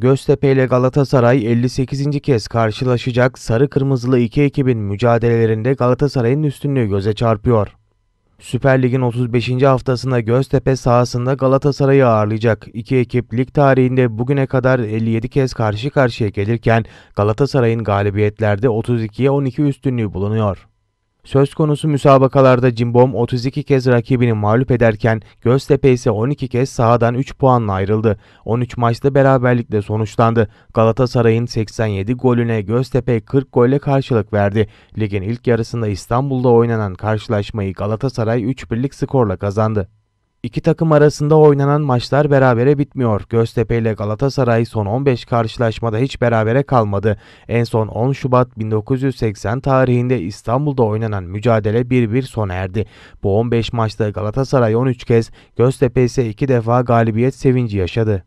Göztepe ile Galatasaray 58. kez karşılaşacak sarı kırmızılı iki ekibin mücadelelerinde Galatasaray'ın üstünlüğü göze çarpıyor. Süper Lig'in 35. haftasında Göztepe sahasında Galatasaray'ı ağırlayacak. iki ekip lig tarihinde bugüne kadar 57 kez karşı karşıya gelirken Galatasaray'ın galibiyetlerde 32'ye 12 üstünlüğü bulunuyor. Söz konusu müsabakalarda Cimbom 32 kez rakibini mağlup ederken Göztepe ise 12 kez sahadan 3 puanla ayrıldı. 13 maçta beraberlikle sonuçlandı. Galatasaray'ın 87 golüne Göztepe 40 golle karşılık verdi. Ligin ilk yarısında İstanbul'da oynanan karşılaşmayı Galatasaray 3 birlik skorla kazandı. İki takım arasında oynanan maçlar berabere bitmiyor. Göztepe ile Galatasaray son 15 karşılaşmada hiç berabere kalmadı. En son 10 Şubat 1980 tarihinde İstanbul'da oynanan mücadele 1-1 sona erdi. Bu 15 maçta Galatasaray 13 kez, Göztepe ise 2 defa galibiyet sevinci yaşadı.